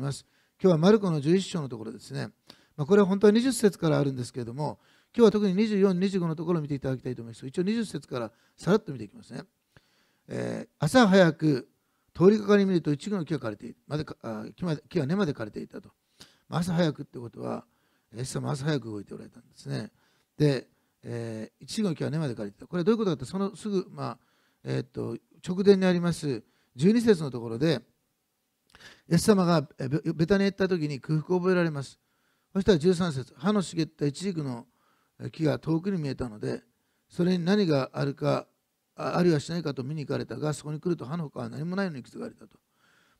います今日はマルコの11章のところですね、まあ、これは本当は20節からあるんですけれども今日は特に24、25のところを見ていただきたいと思います一応20節からさらっと見ていきますね、えー、朝早く通りかかり見ると一部の木が枯れていまであ木は根まで枯れていたと、まあ、朝早くってことはエス様朝早く動いておられたんですねで、えー、一部の木は根まで枯れていたこれはどういうことかってそのすぐ、まあえー、っと直前にあります12節のところでイエス様がベタに行った時に空腹を覚えられます。そしたら13節歯の茂ったイチジクの木が遠くに見えたので、それに何があるか、あるいはしないかと見に行かれたが、そこに来ると歯の他は何もないのに気づかれたと。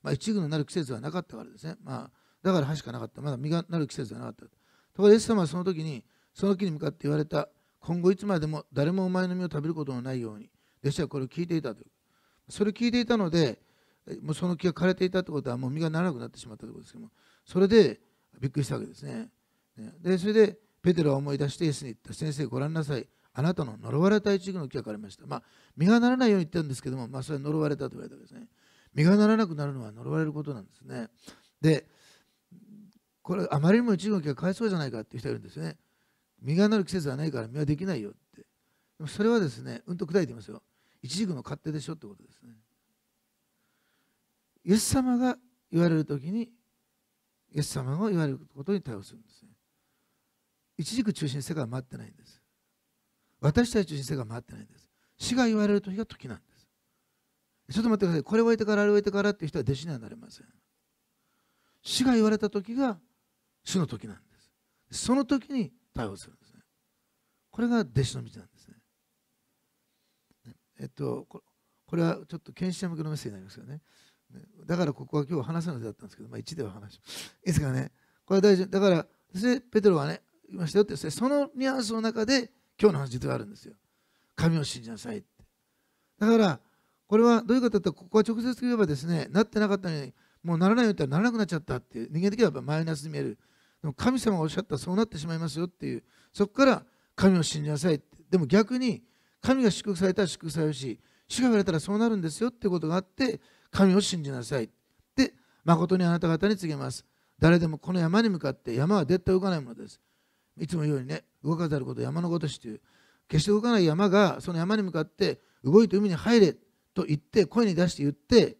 まあ、イチジクのなる季節はなかったからですね。まあ、だから歯しかなかった。まだ実がなる季節はなかった。ところで、イエス様はその時に、その木に向かって言われた、今後いつまでも誰もお前の実を食べることのないように、弟子はこれを聞いていたとそれを聞いていたので、もうその木が枯れていたってことはもう実がならなくなってしまったということですけどもそれでびっくりしたわけですね。でそれでペテロは思い出してイエスに言った先生ご覧なさいあなたの呪われた一軸の木が枯れました。まあ実がならないように言ったんですけども、まあ、それは呪われたと言われたわけですね。実がならなくなるのは呪われることなんですね。でこれあまりにも一軸の木がかわいそうじゃないかっていう人がいるんですね。実がなる季節はないから実はできないよって。それはですねうんと砕いてますよ。一軸の勝手でしょってことですね。イエス様が言われる時にイエス様が言われることに対応するんですね一軸中心世界は回ってないんです私たち中心世界は回ってないんです死が言われる時が時なんですちょっと待ってくださいこれを置いてからあれを置いてからっていう人は弟子にはなれません死が言われた時が主の時なんですその時に対応するんですねこれが弟子の道なんですねえっとこれはちょっと研修者向けのメッセージになりますけどねだからここは今日話さないだったんですけど、まあ、1では話します。いいですかね。これは大事。だから、ペテロはね、言いましたよって、そのニュアンスの中で、今日の話実はあるんですよ。神を信じなさいって。だから、これはどういうことだったら、ここは直接言えばですね、なってなかったのに、もうならないよってならなくなっちゃったっていう、人間的にはやっぱマイナスに見える。でも神様がおっしゃったらそうなってしまいますよっていう、そこから神を信じなさいって。でも逆に、神が祝福されたら祝福されるし、主が言われたらそうなるんですよってことがあって、神を信じなさい。で、誠にあなた方に告げます。誰でもこの山に向かって山は絶対動かないものです。いつも言うようにね、動かざること山のことしという。決して動かない山がその山に向かって動いて海に入れと言って声に出して言って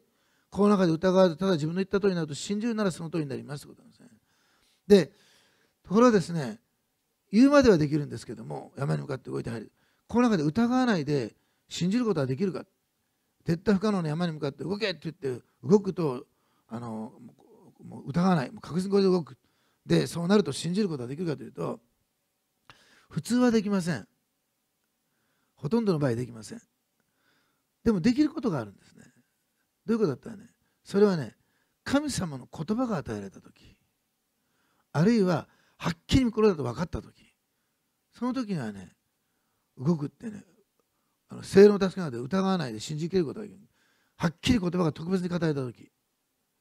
この中で疑わずただ自分の言った通りになると信じるならその通りになりますということなんですね。でところがですね言うまではできるんですけども山に向かって動いて入るこの中で疑わないで信じることはできるか絶対不可能の山に向かって動けって言って動くとあのもう疑わない確実にこれで動くでそうなると信じることができるかというと普通はできませんほとんどの場合できませんでもできることがあるんですねどういうことだったらねそれはね神様の言葉が与えられた時あるいははっきりこれだと分かった時その時にはね動くってねあの聖霊の助けなので疑わないで信じきることができるはっきり言葉が特別に語られた時、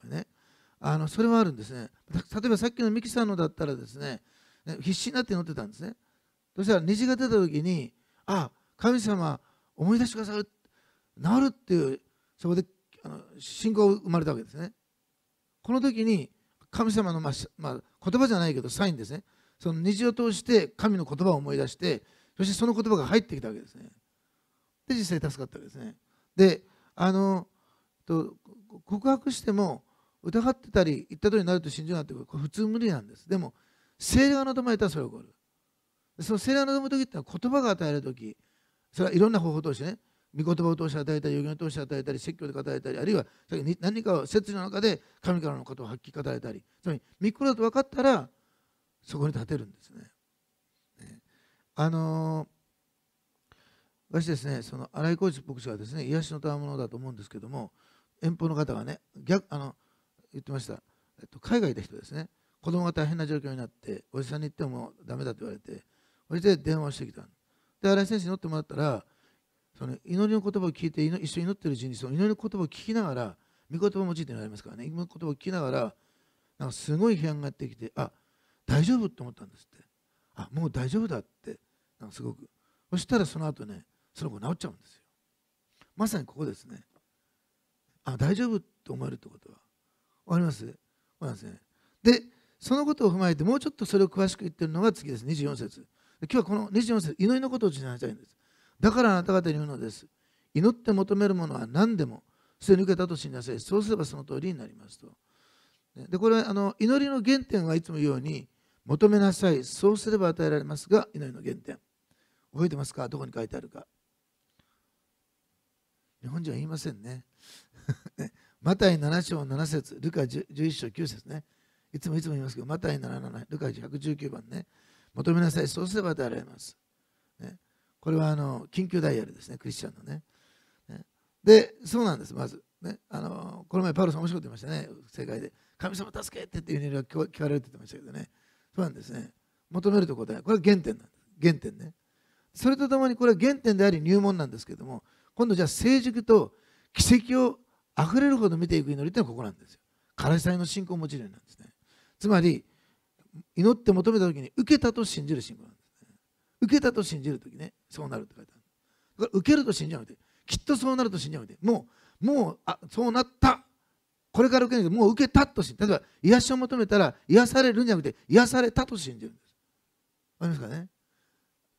ね、あのそれはあるんですね例えばさっきのミキさんのだったらですね必死になって乗ってたんですねそしたら虹が出た時にあ神様思い出してくださる治るっていうそこであの信仰が生まれたわけですねこの時に神様のま、まあ、言葉じゃないけどサインですねその虹を通して神の言葉を思い出してそしてその言葉が入ってきたわけですねで実際助かったですね。であのと告白しても疑ってたり言った通りになると信じなってこれ普通無理なんです。でも聖霊が望まれたらそれ起こる。その聖霊が望む時ってのは言葉が与える時それはいろんな方法を通してね御言葉を通して与えたり予言を通して与えたり説教で語られたりあるいは何かを説理の中で神からのことをはっきり語られたりつまり御心だと分かったらそこに立てるんですね。ねあのー私ですね、その荒井浩二牧師はですね、癒しの賜物だと思うんですけども、遠方の方がね、逆あの言ってました、えっと、海外で人ですね、子供が大変な状況になって、おじさんに行ってもだめだと言われて、それで電話をしてきた。で、荒井先生に乗ってもらったら、その祈りの言葉を聞いて、一緒に祈っている人に、その祈りの言葉を聞きながら、御言葉を用いてありますからね、御言葉を聞きながら、なんかすごい批判がやってきて、あ大丈夫と思ったんですって、あもう大丈夫だって、なんかすごく。そしたらその後ね、その子治っちゃうんですよまさにここですねあ大丈夫と思えるってことは分かりますかりですねでそのことを踏まえてもうちょっとそれを詳しく言ってるのが次です24節今日はこの24節祈りのことをえしたいんですだからあなた方に言うのです祈って求めるものは何でも捨て抜けたとしなさいそうすればその通りになりますとでこれあの祈りの原点はいつも言うように求めなさいそうすれば与えられますが祈りの原点覚えてますかどこに書いてあるか日本人は言いませんね。マタイ7章7節ルカ11章9節ね。いつもいつも言いますけど、マタイ77、ルカ119番ね。求めなさい、そうすれば与えられます。ね、これはあの緊急ダイヤルですね、クリスチャンのね。ねで、そうなんです、まず。ね、あのこの前、パウロさん、面白く言ってましたね、世界で。神様助けてっていう祈りが聞かれるって言ってましたけどね。そうなんですね。求めるとだよ。これは原点なんです。原点ね。それとともに、これは原点であり入門なんですけども、今度じゃあ成熟と奇跡をあふれるほど見ていく祈りってのはここなんですよ。からし祭の信仰を持ちるようなんですね。つまり祈って求めた時に受けたと信じる信仰なんですね。受けたと信じる時ね、そうなるって書いてある。だから受けると信じなくて、きっとそうなると信じなくて、もう、もう、あそうなった。これから受けいけど、もう受けたと信じる。例えば、癒しを求めたら、癒されるんじゃなくて、癒されたと信じるんです。わかりますかね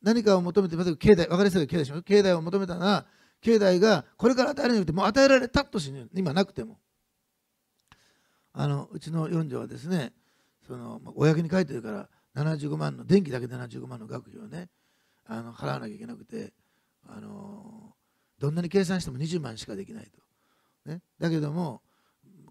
何かを求めて、まず境内、分かりやすいけど、境内を求めたなら、境内がこれから与えられなくても与えられたとし今なくてもあのうちの四女はですねその公に書いてるから75万の電気だけ75万の学費をねあの払わなきゃいけなくてあのどんなに計算しても20万しかできないと、ね、だけども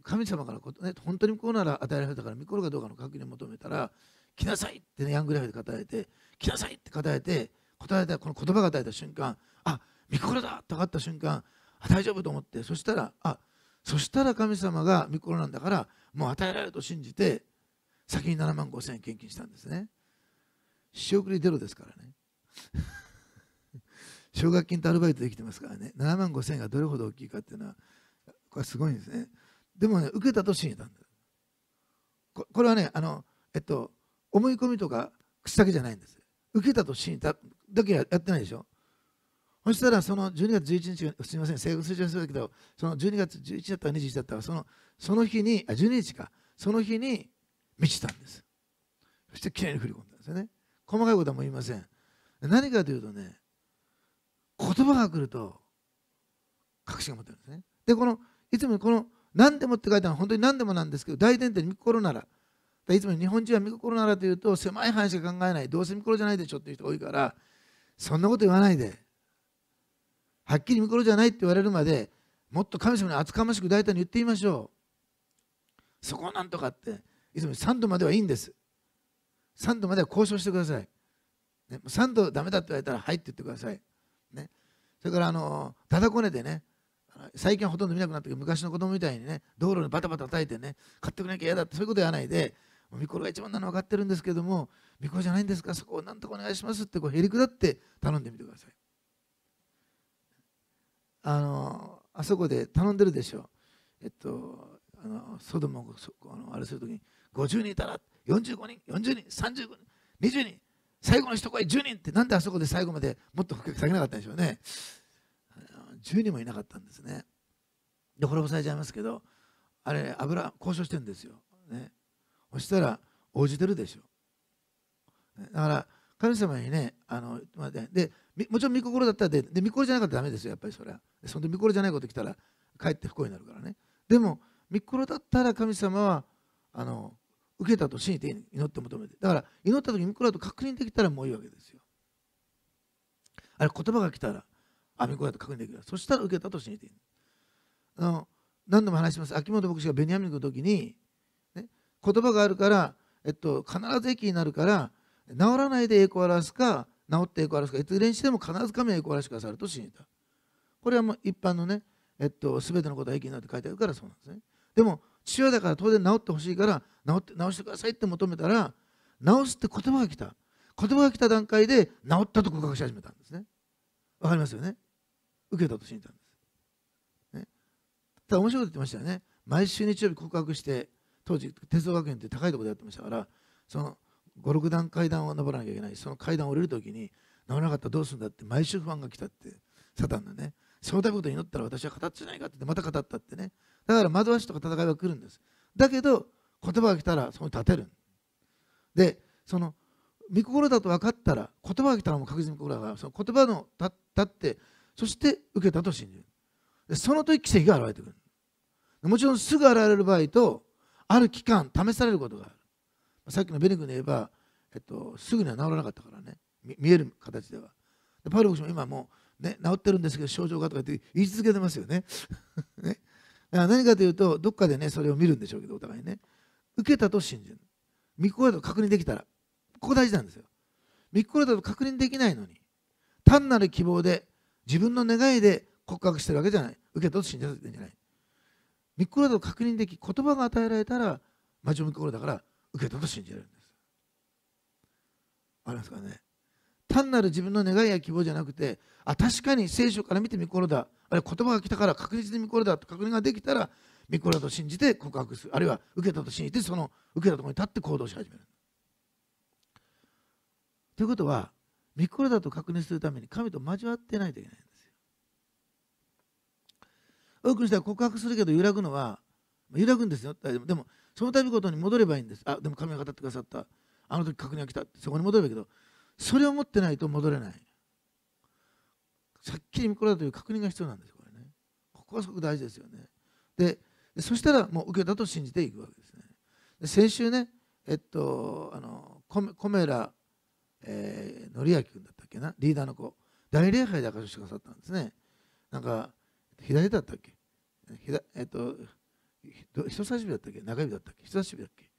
神様からこと、ね、本当にこうなら与えられたから見頃かどうかの確認を求めたら来なさいって、ね、ヤングライフで語られて来なさいって語られて答えたこの言葉が与えた瞬間あっ御心だと分かった瞬間あ大丈夫と思ってそしたらあそしたら神様が御心なんだからもう与えられると信じて先に7万5千円献金したんですね仕送りゼロですからね 奨学金とアルバイトできてますからね7万5千円がどれほど大きいかっていうのはこれすごいんですねでもね受けたと信じたんでここれはねあのえっと思い込みとか口だけじゃないんです受けたと信じただけやってないでしょそしたらその12月11日がすみません正確にそうだけどその12月11日だったら21だったらそのその日にあ12日かその日に満ちたんですそしてきれいに振り込んだんですよね細かいことはもう言いません何かというとね言葉が来ると確信が持ってるんですねでこのいつもこの何でもって書いたのは本当に何でもなんですけど大前提に御心ならいつも日本人は御心ならというと狭い範囲しか考えないどうせ御心じゃないでしょっていう人が多いからそんなこと言わないではっきり三心じゃないって言われるまでもっと神様に厚かましく大胆に言ってみましょうそこをなんとかっていつも3度まではいいんです3度までは交渉してください、ね、3度だめだって言われたらはいって言ってください、ね、それからあのただこねでね最近はほとんど見なくなったけど昔の子供みたいにね道路にバタバタ叩いてね買ってくれなきゃ嫌だってそういうこと言わないで御心が一番なの分かってるんですけども御心じゃないんですかそこをなんとかお願いしますってこうへりくだって頼んでみてくださいあのあそこで頼んでるでしょえっとあのソドムをあのあれするときに50人いたら45人40人35人20人最後の人が10人ってなんであそこで最後までもっと深く下げなかったんでしょうね10人もいなかったんですねで滅ぼされちゃいますけどあれ油交渉してるんですよ、ね、そしたら応じてるでしょだから神様にねあのでもちろん見心だったらでで見心じゃなかったらダメですよやっぱりそれはそんで見心じゃないこと来たらかえって不幸になるからねでも見心だったら神様はあの受けたと信じて祈って求めてだから祈った時見心だと確認できたらもういいわけですよあれ言葉が来たらあ見心だと確認できるそしたら受けたと信じていいあの何度も話します秋元牧師がベニヤミンの時に、ね、言葉があるから、えっと、必ず駅になるから治らないで栄光を表すか治っていくいずれにしても必ず神は行く嵐さると信じたこれはもう一般のね、えっと、てのことは益になるって書いてあるからそうなんですねでも父親だから当然治ってほしいから治って治してくださいって求めたら治すって言葉が来た言葉が来た段階で治ったと告白し始めたんですねわかりますよね受けたと信じたんです、ね、ただ面白いこと言ってましたよね毎週日曜日告白して当時鉄道学園って高いところでやってましたからその56段階段を登らなきゃいけないその階段を降りるときに登らなかったらどうするんだって毎週不安が来たってサタンのねそうだこと祈ったら私は語ってないかってまた語ったってねだから惑わしとか戦いは来るんですだけど言葉が来たらそこに立てるでその御心だと分かったら言葉が来たらもう確実に心がその言葉の立ってそして受けたと信じるでその時奇跡が現れてくるもちろんすぐ現れる場合とある期間試されることがあるさっきのベネ君で言えば、えっと、すぐには治らなかったからね見える形ではでパウロ氏も今もう、ね、治ってるんですけど症状がとかって言い続けてますよね ねだから何かというとどっかでねそれを見るんでしょうけどお互いね受けたと信じる見心だと確認できたらここ大事なんですよ見心だと確認できないのに単なる希望で自分の願いで告白してるわけじゃない受けたと信じるんじゃない見心だと確認でき言葉が与えられたら真面目ろだから受けたと信じるんです。ありますかね単なる自分の願いや希望じゃなくてあ確かに聖書から見て御心だあるいは言葉が来たから確実に御心だと確認ができたら御心だと信じて告白するあるいは受けたと信じてその受けたところに立って行動し始める。ということは御心だと確認するために神と交わってないといけないんですよ。多くの人は告白するけど揺らぐのは揺らぐんですよでもその度ごとに戻ればいいんですあでも神が語ってくださったあの時確認が来たそこに戻ればいいけどそれを持ってないと戻れないさっきり見こらという確認が必要なんですこれねここはすごく大事ですよねでそしたらもう受けたと信じていくわけですねで先週ねえっとあのコメラえー、のりあき君だったっけなリーダーの子大礼拝で明かししてくださったんですねなんか左だったっけ左えっと人差し指だったっけ中指だったっけ人差し指だっけ、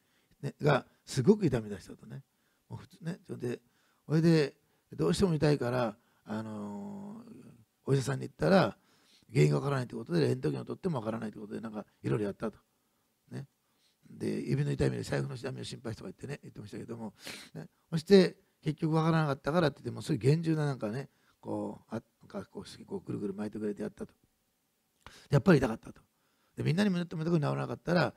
ね、がすごく痛み出したとねもう普通ねそれでそれでどうしても痛いから、あのー、お医者さんに行ったら原因がわからないということでレントゲンを取ってもわからないということでなんかいろいろやったと、ね、で指の痛みで財布の痛みを心配とか言ってね言ってましたけども、ね、そして結局わからなかったからって言ってもそういう厳重ななんかねこうあなんかこうこうぐるぐる巻いてくれてやったとやっぱり痛かったとでみんなに胸っても全く治らなかったら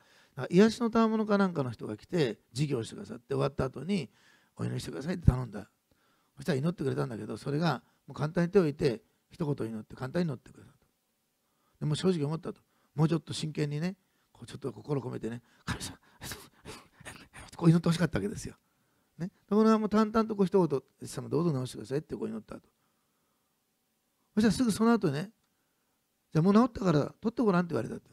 癒しの賜物かなんかの人が来て授業してくださって終わった後にお祈りしてくださいって頼んだそしたら祈ってくれたんだけどそれがもう簡単に手を置いて一言祈って簡単に祈ってくれたとでも正直思ったともうちょっと真剣にねこうちょっと心込めてね神様こう祈ってほしかったわけですよ、ね、ところがもう淡々とこう一言「様どうぞ直してください」ってこう祈ったとそしたらすぐその後ねじゃあもう治ったから取ってごらんって言われたと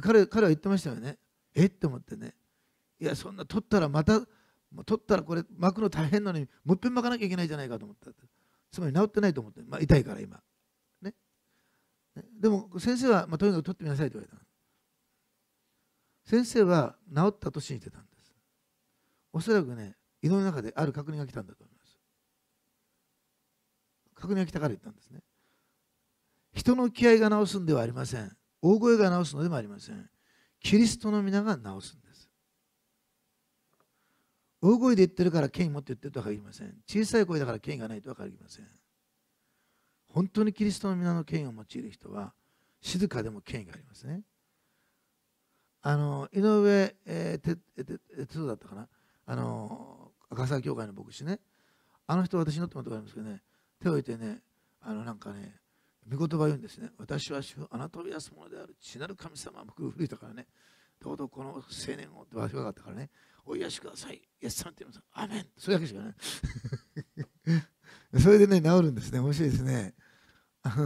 彼彼は言ってましたよねえって思ってねいやそんな取ったらまた取ったらこれ巻くの大変なのにもう一っぺん巻かなきゃいけないじゃないかと思ったつまり治ってないと思って、まあ、痛いから今、ね、でも先生は、まあ、とにかく取ってみなさいと言われた先生は治ったと信じてたんですおそらくね胃の中である確認が来たんだと思います確認が来たから言ったんですね人の気合が治すんではありません大声が直すのでもありませんキリストの皆が治すんです大声で言ってるから権威持って言ってるとは限りません小さい声だから権威がないとは限りません本当にキリストの皆の権威を用いる人は静かでも権威がありますねあの井上、えー、哲夫だったかなあの赤坂教会の牧師ねあの人私のってもらったことありますけどね手を置いてねあのなんかね御言葉を言うんですね。私は主あなたを癒すものである。血なる神様、僕古いたからね。とうとこの青年をわしわかったからね。お癒しください。イエスさんって言います。アメン。それだけしかない。それでね、治るんですね。面白いですね。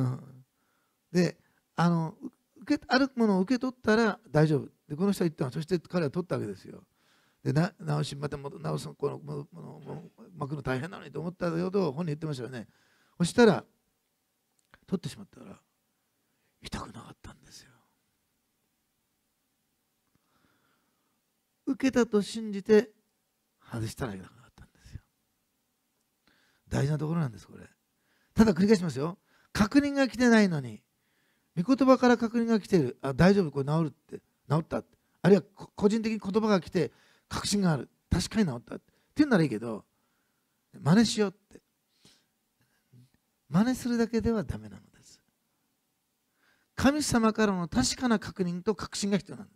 で、あの、受けあるものを受け取ったら大丈夫。で、この人は言ったの。そして彼は取ったわけですよ。で、な直し、また治す、この、もの、巻くの大変なのにと思ったけど、本人言ってましたよね。そしたら、取ってしまったら痛くなかったんですよ受けたと信じて外したら痛くなかったんですよ大事なところなんですこれただ繰り返しますよ確認が来てないのに御言葉から確認が来てるあ大丈夫これ治るって治ったってあるいは個人的に言葉が来て確信がある確かに治ったって言うならいいけど真似しようって真似するだけではダメなのです神様からの確かな確認と確信が必要なんで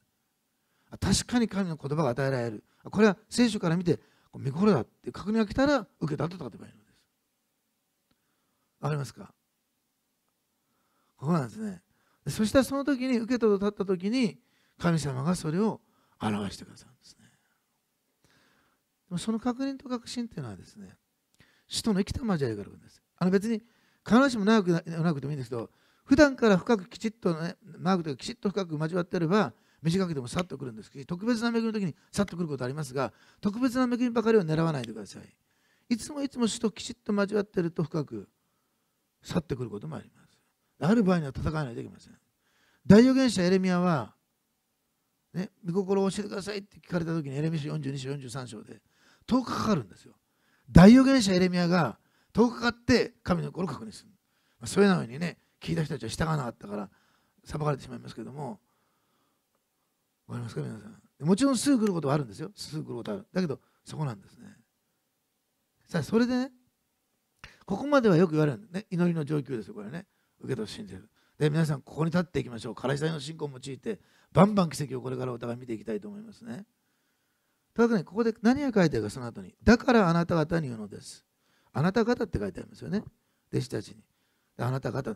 す確かに神の言葉が与えられるこれは聖書から見て見頃だって確認が来たら受けたとかでばいいのですわかりますかここなんですねそしたらその時に受けたとった時に神様がそれを表してくださるんですねでもその確認と確信っていうのはですね使徒の生きた交わりがあるんですあの別に必ずしも長く長くてもいいんですけど普段から深くきちっとね長くかきちっと深く交わってれば短くてもさっとくるんですけど特別な恵みの時にさっとくることありますが特別な恵みばかりを狙わないでくださいいつもいつも主ときちっと交わってると深く去ってくることもありますある場合には戦わないといけません大預言者エレミアは、ね、御心を教えてくださいって聞かれた時にエレミア書42章43章で10日かかるんですよ大預言者エレミアが遠くかって神の心を確認する、まあ、それなのにね聞いた人たちは従わなかったから裁かれてしまいますけども分かりますか皆さんもちろんすぐ来ることはあるんですよすぐ来ることはあるだけどそこなんですねさあそれでねここまではよく言われるんね祈りの状況ですよこれね受け取る信じるで皆さんここに立っていきましょうからしの信仰を用いてバンバン奇跡をこれからお互い見ていきたいと思いますねただねここで何が書いてあるかその後にだからあなた方に言うのですあなた方って書いてありますよね。弟子たちに。あなた方。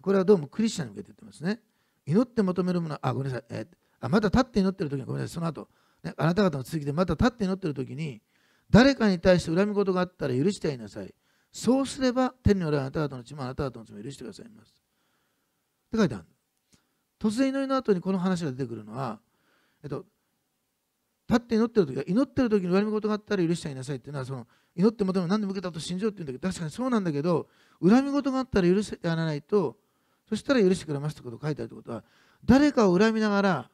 これはどうもクリスチャンに向けて言ってますね。祈って求めるもの、あ、ごめんなさい。えー、あまた立って祈ってる時に、ごめんなさい。その後、ね、あなた方の続きでまた立って祈ってる時に、誰かに対して恨み事があったら許してやりなさい。そうすれば、天におられあなた方の血もあなた方の血も許してくださいます。って書いてある。突然祈りの後にこの話が出てくるのは、えっと、立って祈ってる時は祈ってる時に恨み事があったら許してやりなさいっていうのはその祈ってもでも何でも受けたと信じようって言うんだけど確かにそうなんだけど恨み事があったら許せやらないとそしたら許してくれますってこと書いてあるってことは誰かを恨みながら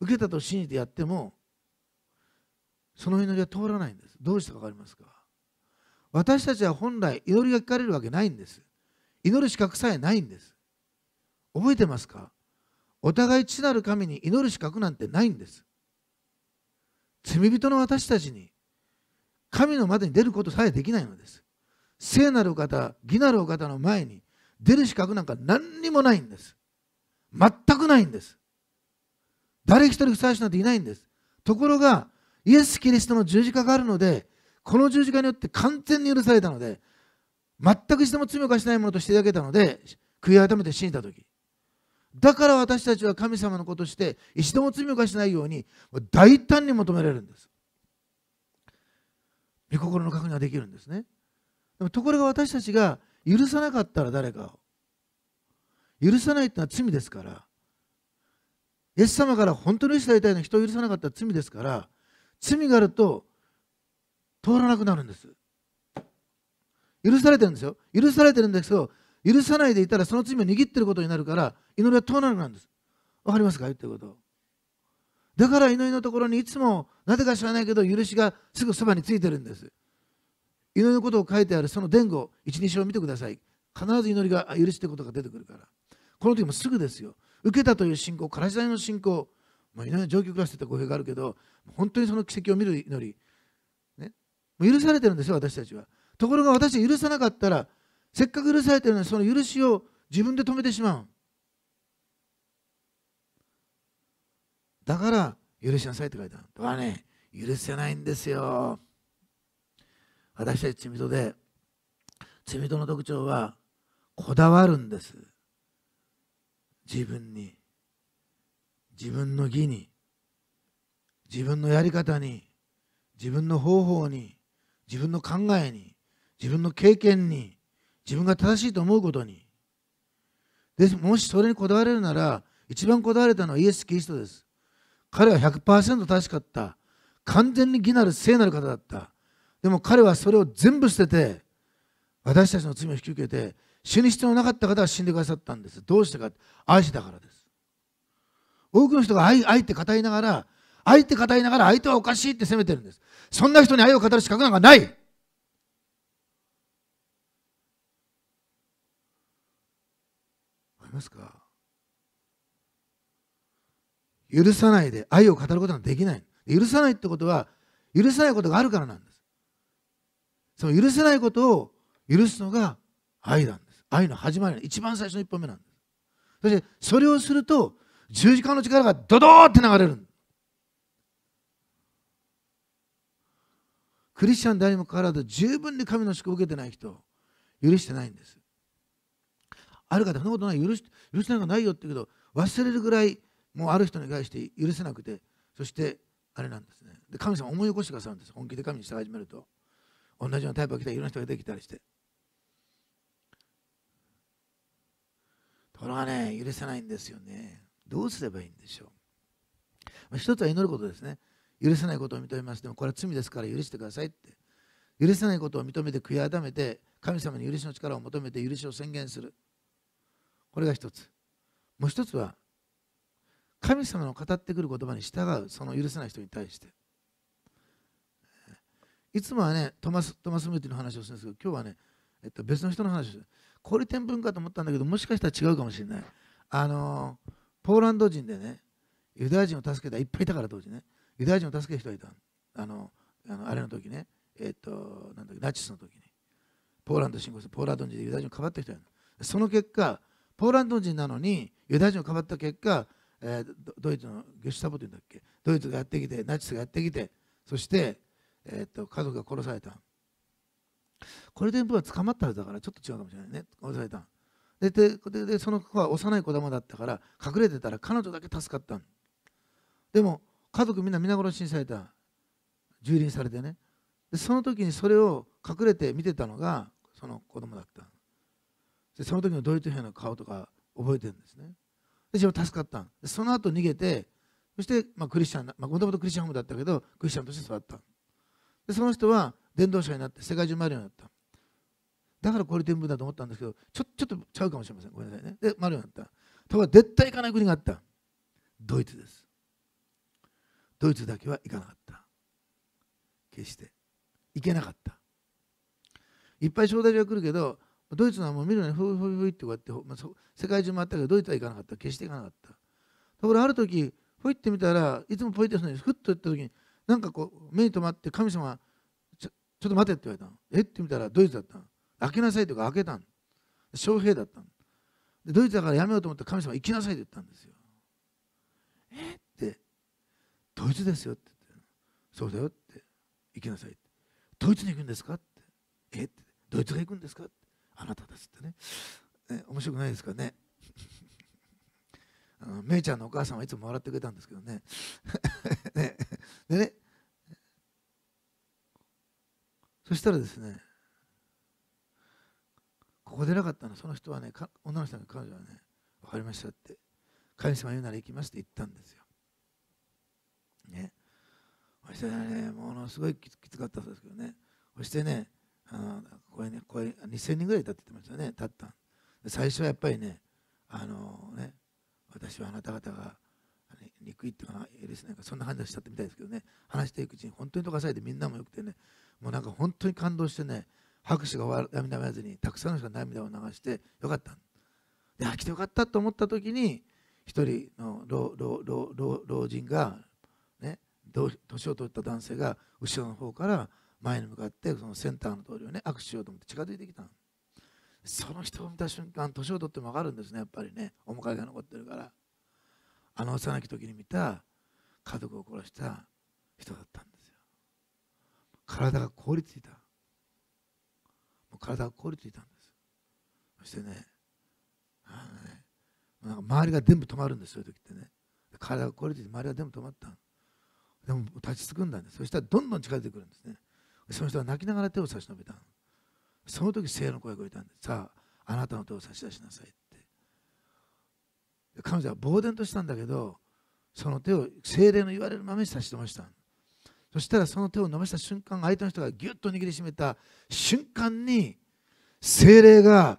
受けたと信じてやってもその祈りは通らないんですどうしてわかりますか私たちは本来祈りが聞かれるわけないんです祈る資格さえないんです覚えてますかお互い父なる神に祈る資格なんてないんです罪人の私たちに神の窓に出ることさえできないのです。聖なるお方、義なるお方の前に出る資格なんか何にもないんです。全くないんです。誰一人ふさわしいなんていないんです。ところが、イエス・キリストの十字架があるので、この十字架によって完全に許されたので、全く一度も罪を犯しないものとしていただけたので、悔い改めて死んたとき。だから私たちは神様のことして、一度も罪を犯しないように、大胆に求められるんです。御心の確認ができるんですねでもところが私たちが許さなかったら誰かを許さないってのは罪ですからイエス様から本当の意思でありたいの人を許さなかったら罪ですから罪があると通らなくなるんです許されてるんですよ許されてるんですけど許さないでいたらその罪を握ってることになるから祈りは通らなくなるんですわかりますか言ってることだから祈りのところにいつもなぜか知らないけど許しがすぐそばについてるんです祈りのことを書いてあるその伝言一日を見てください必ず祈りが許しってことが出てくるからこの時もすぐですよ受けたという信仰からしの信仰祈りの状況な上してた語弊があるけど本当にその奇跡を見る祈り、ね、もう許されてるんですよ私たちはところが私許さなかったらせっかく許されてるのにその許しを自分で止めてしまうだから許しなさいって書いてある。はね、許せないんですよ。私たち罪人で、罪人の特徴は、こだわるんです。自分に。自分の義に。自分のやり方に。自分の方法に。自分の考えに。自分の経験に。自分が正しいと思うことに。でもしそれにこだわれるなら、一番こだわれたのはイエス・キリストです。彼は100%正しかった完全に義なる聖なる方だったでも彼はそれを全部捨てて私たちの罪を引き受けて死に必要なかった方は死んでくださったんですどうしてか愛してたからです多くの人が愛愛って語りながら愛って語りながら相手はおかしいって責めてるんですそんな人に愛を語る資格なんかないますか許さないで愛を語ることができない許さないってことは許せないことがあるからなんですその許せないことを許すのが愛なんです愛の始まり一番最初の一歩目なんですそしてそれをすると十字架の力がドドーって流れるクリスチャンでありもかかわらず十分に神の祝福を受けてない人許してないんですある方そんなことない許し許しなないよって言うけど忘れるぐらいもうある人に対して許せなくてそしてあれなんですねで神様思い起こしてくださるんです本気で神に従い始めると同じようなタイプが来たりいろんな人ができたりしてところがね許せないんですよねどうすればいいんでしょう、まあ、一つは祈ることですね許せないことを認めますでもこれは罪ですから許してくださいって許せないことを認めて悔い改めて神様に許しの力を求めて許しを宣言するこれが一つもう一つは神様の語ってくる言葉に従うその許せない人に対していつもはねトマス・トマスムーティの話をするんですけど今日はね、えっと、別の人の話をする氷売店文かと思ったんだけどもしかしたら違うかもしれないあのポーランド人でねユダヤ人を助けたいっぱいいたから当時ねユダヤ人を助ける人がいたあのあのあれの時ねえっとなんだっけナチスの時にポーランド侵攻してポーランド人でユダヤ人をかばった人がいその結果ポーランド人なのにユダヤ人をかばった結果えー、ドイツのゲュスタボというんだっけドイツがやってきてナチスがやってきてそして、えー、っと家族が殺されたこれで僕は捕まったはずだからちょっと違うかもしれないね殺されたでででその子は幼い子供だったから隠れてたら彼女だけ助かったでも家族みんな皆殺しにされた蹂躙されてねでその時にそれを隠れて見てたのがその子供だったでその時のドイツ兵の顔とか覚えてるんですね自分は助かったその後逃げてそして、まあ、クリスチャンもともとクリスチャンホームだったけどクリスチャンとして育ったでその人は伝道者になって世界中回るようになっただからこれ天文だと思ったんですけどちょちょっとちゃうかもしれませんごめんなさいねで回るようになったただ、絶対行かない国があったドイツですドイツだけは行かなかった決して行けなかったいっぱい招待状が来るけどドイツはもう見るのにふいふいふいってこうやって、まあ、世界中回ったけどドイツは行かなかった決して行かなかったところある時ふいってみたらいつもポイってすのにふっと行った時になんかこう目に留まって神様ちょちょっと待てって言われたのえって見たらドイツだったの開けなさいとか開けたの将兵だったのでドイツだからやめようと思って神様行きなさいって言ったんですよえってドイツですよって言ってそうだよって行きなさいってドイツに行くんですかってえってドイツが行くんですかってあなたですってねね面白くないですかね あのめいちゃんのお母さんはいつも笑ってくれたんですけどね ねでねそしたらですねここでなかったのその人はね女の人の彼女はね分かりましたって神様言うなら行きますって言ったんですよねそしたらねものすごいきつかったそうですけどねそしてねあのこれねこれ2000人ぐらい立ってましたね立った最初はやっぱりねあのね私はあなた方が憎いっていうかな許せないかそんな話しちゃってみたいですけどね話していくうちに本当に溶かされてみんなもよくてねもうなんか本当に感動してね拍手がわ涙目ずにたくさんの人が涙を流してよかったで飽来てよかったと思った時に一人の老老老老老人がね年を取った男性が後ろの方から前に向かってそのセンターの通りをね握手しようと思って近づいてきたその人を見た瞬間年を取っても分かるんですねやっぱりね面影が残ってるからあの幼き時に見た家族を殺した人だったんですよ体が凍りついたもう体が凍りついたんですそしてねあのねなんか周りが全部止まるんですそういう時ってね体が凍りついて周りが全部止まったでも立ちすくんだんですそしたらどんどん近づいてくるんですねその人は泣きながら手を差し伸べたその時聖の声が聞こえたんでさああなたの手を差し出しなさいって彼女は呆然としたんだけどその手を精霊の言われるままに差し伸ばしたそしたらその手を伸ばした瞬間相手の人がぎゅっと握りしめた瞬間に精霊が、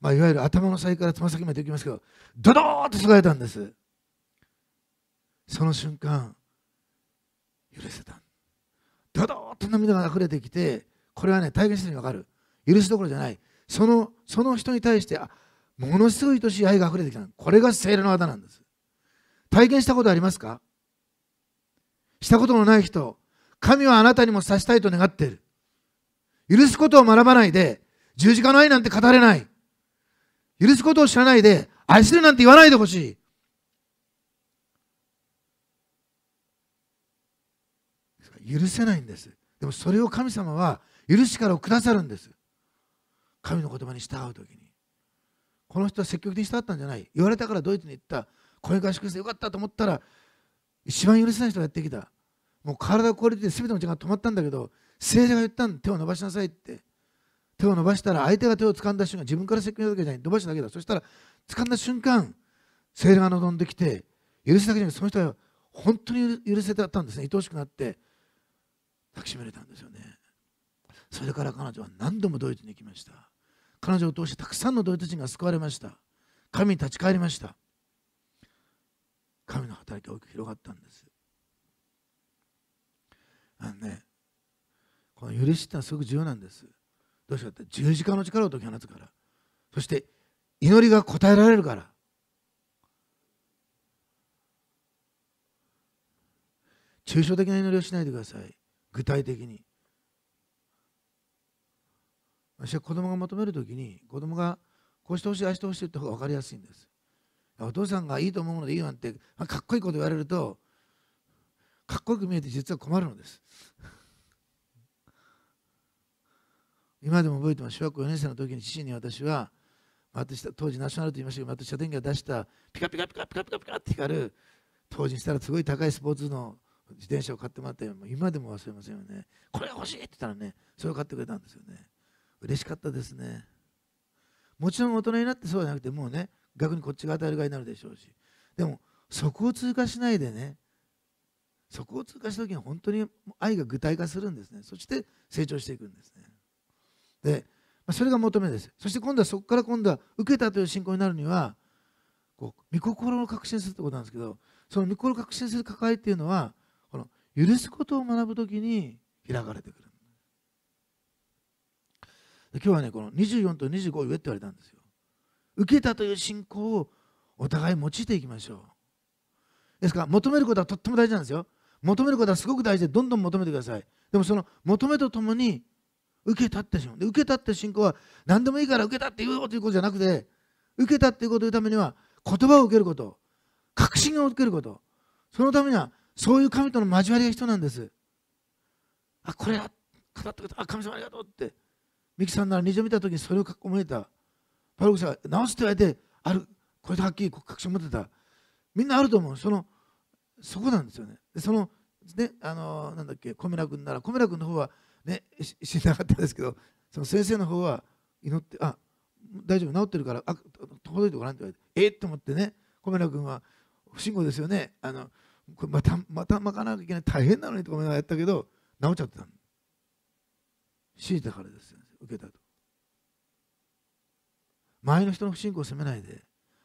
まあ、いわゆる頭の先からつま先まで行きますけどドドーッとそがれたんですその瞬間許せたんですどどっと涙が溢れてきてこれはね体験してるに分かる許すどころじゃないそのその人に対してあものすごい愛しい愛が溢れてきたこれが聖霊の技なんです体験したことありますかしたことのない人神はあなたにも刺したいと願っている許すことを学ばないで十字架の愛なんて語れない許すことを知らないで愛するなんて言わないでほしい許せないんですでもそれを神様は許しからをくださるんです神の言葉に従う時にこの人は積極的に従ったんじゃない言われたからドイツに行った声が祝してよかったと思ったら一番許せない人がやってきたもう体が壊れて全ての間が止まったんだけど政治が言ったん手を伸ばしなさいって手を伸ばしたら相手が手を掴んだ瞬間自分から説教したわけじゃない伸ばしただけだそしたら掴んだ瞬間聖霊が望んできて許すだけじゃなその人は本当に許せてあったんですね愛おしくなって抱きしめれたんですよねそれから彼女は何度もドイツに行きました彼女を通してたくさんのドイツ人が救われました神に立ち返りました神の働きが大きく広がったんですあのねこの許しってのはすごく重要なんですどうしようって十字架の力を解き放つからそして祈りが応えられるから抽象的な祈りをしないでください具体的に私は子供が求める時に子供がこうしてほしいああしてほしいって方が分かりやすいんですお父さんがいいと思うのでいいよなんてかっこいいこと言われるとかっこよく見えて実は困るのです今でも覚えてます小学校4年生の時に父に私は当時ナショナルと言いましたけど私は電機が出したピカピカピカピカピカピカって光る当時にしたらすごい高いスポーツの自転車を買ってもらったよ今でも忘れませんよねこれ欲しいって言ったらねそれを買ってくれたんですよね嬉しかったですねもちろん大人になってそうじゃなくてもうね逆にこっちが当たりがになるでしょうしでもそこを通過しないでねそこを通過した時に本当に愛が具体化するんですねそして成長していくんですねでそれが求めですそして今度はそこから今度は受けたという信仰になるにはこう御心を確信するってことなんですけどその御心を確信する関わりっていうのは許すことを学ぶ時に開かれてくる今日はねこの24と25を言えって言われたんですよ受けたという信仰をお互い用いていきましょうですから求めることはとっても大事なんですよ求めることはすごく大事でどんどん求めてくださいでもその求めとともに受けたってしまうで受けたって信仰は何でもいいから受けたって言うよということじゃなくて受けたっていうことを言うためには言葉を受けること確信を受けることそのためにはそういう神との交わりが人なんですあこれだ語ってくれたあ神様ありがとうってミキさんなら虹を見た時にそれを思えたパルクさん直すって言われてあるこれではっきり確信を持ってたみんなあると思うそのそこなんですよねでそのねあのなんだっけ小村君なら小村君の方はね知んなかったですけどその先生の方は祈ってあ大丈夫治ってるからあ届いてごらんって言われてえっと思ってね小村君は不信号ですよねあのこれまたまた巻かなきゃいけない大変なのにとかやったけど治っちゃってたの信じたからです受けたと前の人の不信仰を責めないで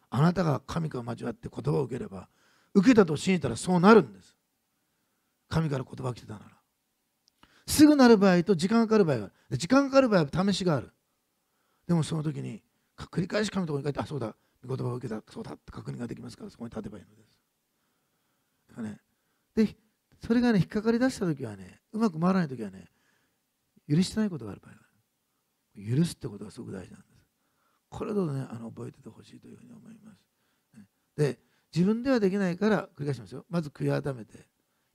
あなたが神から交わって言葉を受ければ受けたと信じたらそうなるんです神から言葉が来てたならすぐなる場合と時間がかかる場合がある時間がかかる場合は試しがあるでもその時に繰り返し神のところに帰ってあそうだ言葉を受けたそうだって確認ができますからそこに立てばいいのですかね。で、それがね、引っかかりだしたときはね、うまく回らないときはね、許してないことがあるから、許すってことがすごく大事なんです。これをどね、あの覚えててほしいというふうに思います。で、自分ではできないから、繰り返しますよ。まず悔い改めて、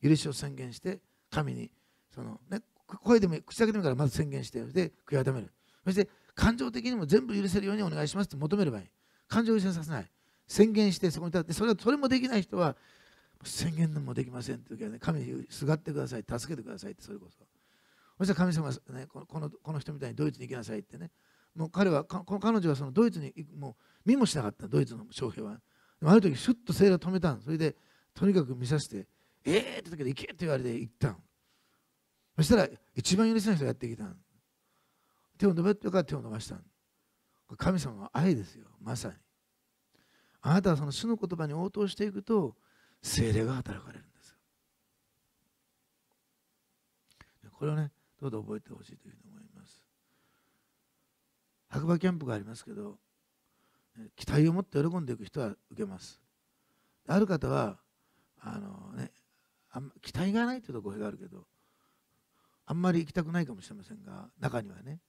許しを宣言して、神に、そのね、声でも口だけでもいいから、まず宣言して、で、悔い改める。そして、感情的にも全部許せるようにお願いしますって求めればいい。感情を許させない。宣言してそこに立ってそれそれもできない人は宣言もできませんって時はね神にすがってください助けてくださいってそれこそそしたら神様ねこのこのこの人みたいにドイツに行きなさいってねもう彼はこの彼女はそのドイツにもう見もしなかったドイツの将兵はでもある時シュッとセーラー止めたんそれでとにかく見させてええー、って時で行けって言われて行ったんそしたら一番許せない人がやってきたん手を伸べてから手を伸ばしたん神様は愛ですよまさにあなたはその主の言葉に応答していくと精霊が働かれるんですこれをねどうぞ覚えてほしいというふうに思います白馬キャンプがありますけど期待を持って喜んでいく人は受けますある方はあの、ね、あん期待がないというと語弊があるけどあんまり行きたくないかもしれませんが中にはね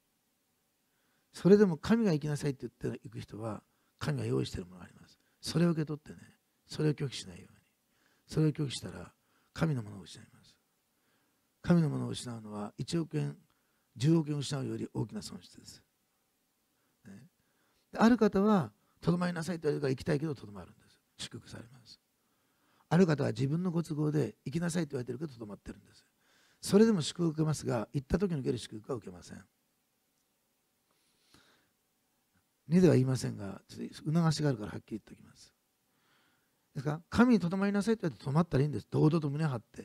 それでも神が行きなさいって言って行く人は神が用意しているものがありますそれを受け取ってねそれを拒否しないようにそれを拒否したら神のものを失います神のものを失うのは1億円10億円を失うより大きな損失です、ね、である方はとどまりなさいと言われるから行きたいけどとどまるんです祝福されますある方は自分のご都合で行きなさいと言われてるけどとどまってるんですそれでも祝福を受けますが行った時に受ける祝福は受けません2では言いませんがちょっと促しがあるからはっきり言っておきますですか神にとどまりなさいって言われて止まったらいいんです堂々と胸張って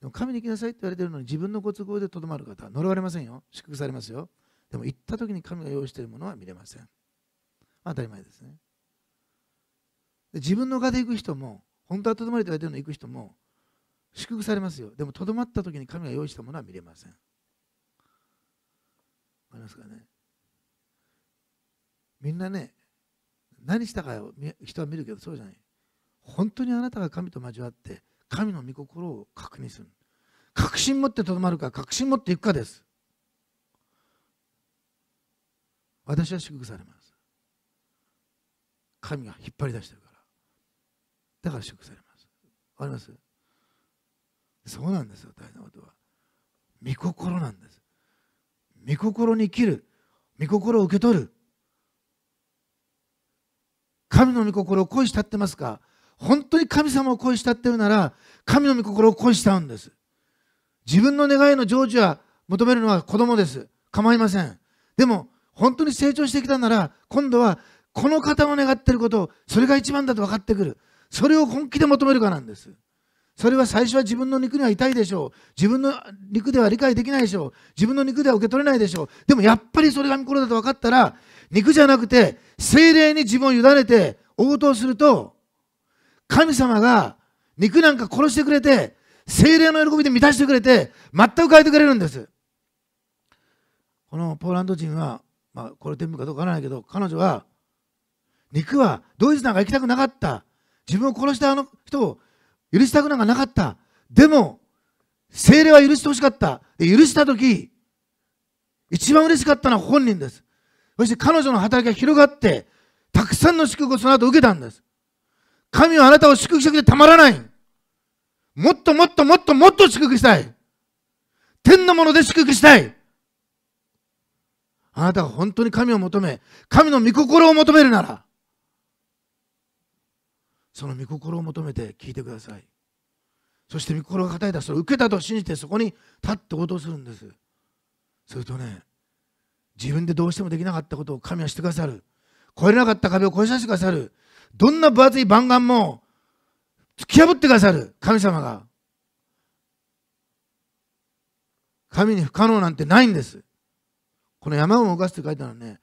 でも神に行きなさいって言われてるのに自分のご都合でとどまる方は呪われませんよ祝福されますよでも行った時に神が用意しているものは見れません当たり前ですねで自分の側で行く人も本当はとどまりと言われてるのに行く人も祝福されますよでもとどまった時に神が用意したものは見れませんありますかねみんなね何したか人は見るけどそうじゃない本当にあなたが神と交わって神の御心を確認する確信持ってとどまるか確信持っていくかです私は祝福されます神が引っ張り出してるからだから祝福されますわかりますそうなんですよ大事なことは御心なんです御心に生きる御心を受け取る神の御心を恋したってますか本当に神様を恋したってるなら、神の御心を恋したんです。自分の願いの成就は求めるのは子供です。構いません。でも、本当に成長してきたなら、今度はこの方の願ってることを、それが一番だと分かってくる。それを本気で求めるかなんです。それは最初は自分の肉には痛いでしょう。自分の肉では理解できないでしょう。自分の肉では受け取れないでしょう。でもやっぱりそれが御心だと分かったら、肉じゃなくて、精霊に自分を委ねて応答すると、神様が肉なんか殺してくれて、精霊の喜びで満たしてくれて、全く変えてくれるんです。このポーランド人は、まあ、これ天文かどうかわからないけど、彼女は、肉はドイツなんか行きたくなかった。自分を殺したあの人を許したくなんかなかった。でも、精霊は許してほしかった。許したとき、一番嬉しかったのは本人です。そして彼女の働きが広がって、たくさんの祝福をその後受けたんです。神はあなたを祝福したくてたまらない。もっともっともっともっと祝福したい。天のもので祝福したい。あなたが本当に神を求め、神の御心を求めるなら、その御心を求めて聞いてください。そして御心が語いたそれを受けたと信じてそこに立って応答するんです。するとね、自分でどうしてもできなかったことを神はしてくださる越えれなかった壁を越えさせてくださるどんな分厚い晩願も突き破ってくださる神様が神に不可能なんてないんですこの山を動かすって書いてあるのね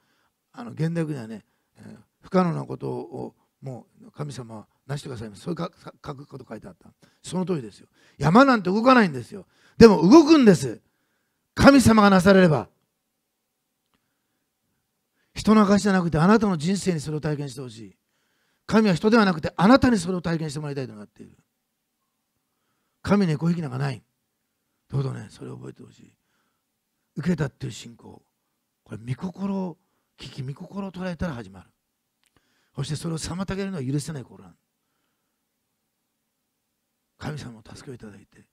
あの現代語ではね、えー、不可能なことをもう神様はなしてくださいそういう書くこと書いてあったその通りですよ山なんて動かないんですよでも動くんです神様がなされれば人の証じゃなくてあなたの人生にそれを体験してほしい神は人ではなくてあなたにそれを体験してもらいたいとなっている神にごひきなんかないどうぞねそれを覚えてほしい受けたっていう信仰これ見心を聞き見心を捉えたら始まるそしてそれを妨げるのは許せない頃なん神様の助けをいただいて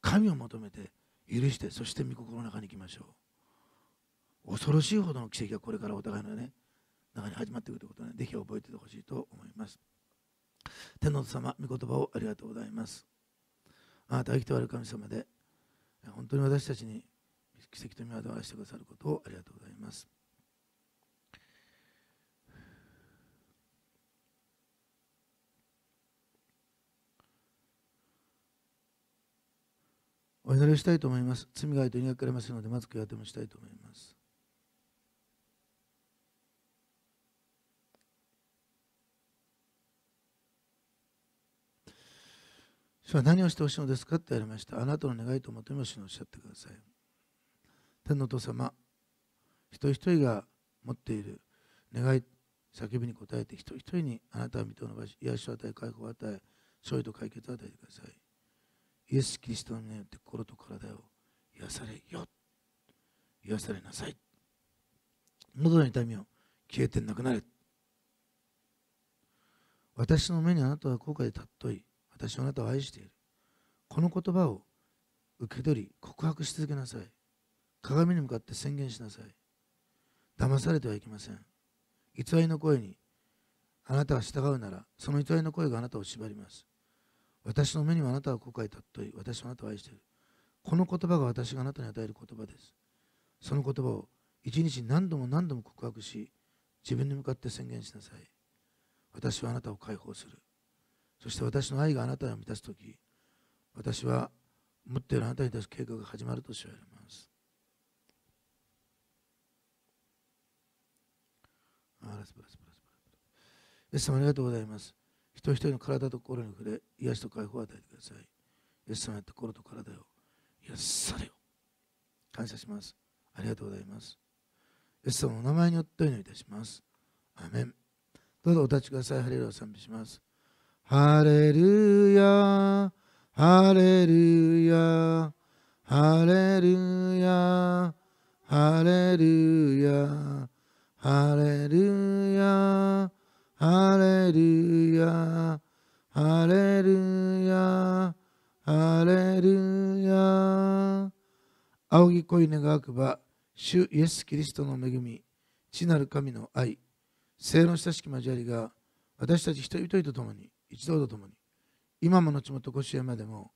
神を求めて許してそして御心の中に行きましょう恐ろしいほどの奇跡がこれからお互いのね中に始まってくるということをねぜひ覚えててほしいと思います天皇様御言葉をありがとうございますあなた生きておられる神様で本当に私たちに奇跡と見わせてくださることをありがとうございますお祈りしたいと思います。罪が愛と苦くれますので、まず悔いてもしたいと思います。主は何をしてほしいのですかって言われました。あなたの願いと求めを主におっしゃってください。天のお父様、一人一人が持っている願い、叫びに応えて、一人一人にあなたはを伸ばし、癒しを与え、解放を与え、勝利と解決を与えてください。イエス・キリストの皆によって心と体を癒されよ。癒されなさい。喉の痛みを消えてなくなれ。私の目にあなたは後悔で尊い。私はあなたを愛している。この言葉を受け取り、告白し続けなさい。鏡に向かって宣言しなさい。騙されてはいけません。偽りの声にあなたが従うなら、その偽りの声があなたを縛ります。私の目にはあなたは後悔たっとい、私はあなたを愛している。この言葉が私があなたに与える言葉です。その言葉を一日何度も何度も告白し、自分に向かって宣言しなさい。私はあなたを解放する。そして私の愛があなたを満たす時私は持っているあなたに対する計画が始まると知られますあらららイエス様ありがとうございます一人一人の体と心に触れ癒しと解放を与えてくださいイエス様の心と体を癒されよ感謝しますありがとうございますイエス様のお名前によってお祈りいたしますアメンどうぞお立ちくださいハレルを賛美しますハレルヤ、ハレルヤ、ハレルヤ、ハレルヤ、ハレルヤ、ハレルヤ、ハレルヤ、ハレルヤ。仰ぎ恋願くば、主イエス・キリストの恵み、地なる神の愛、聖の親しき交わりが、私たち一人々と共に、一同と共に今も後もとご支援までも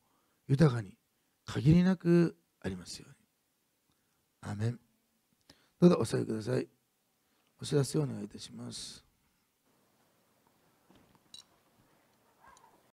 豊かに限りなくありますように。アメンどうぞお座りください。お知らせをお願いいたします。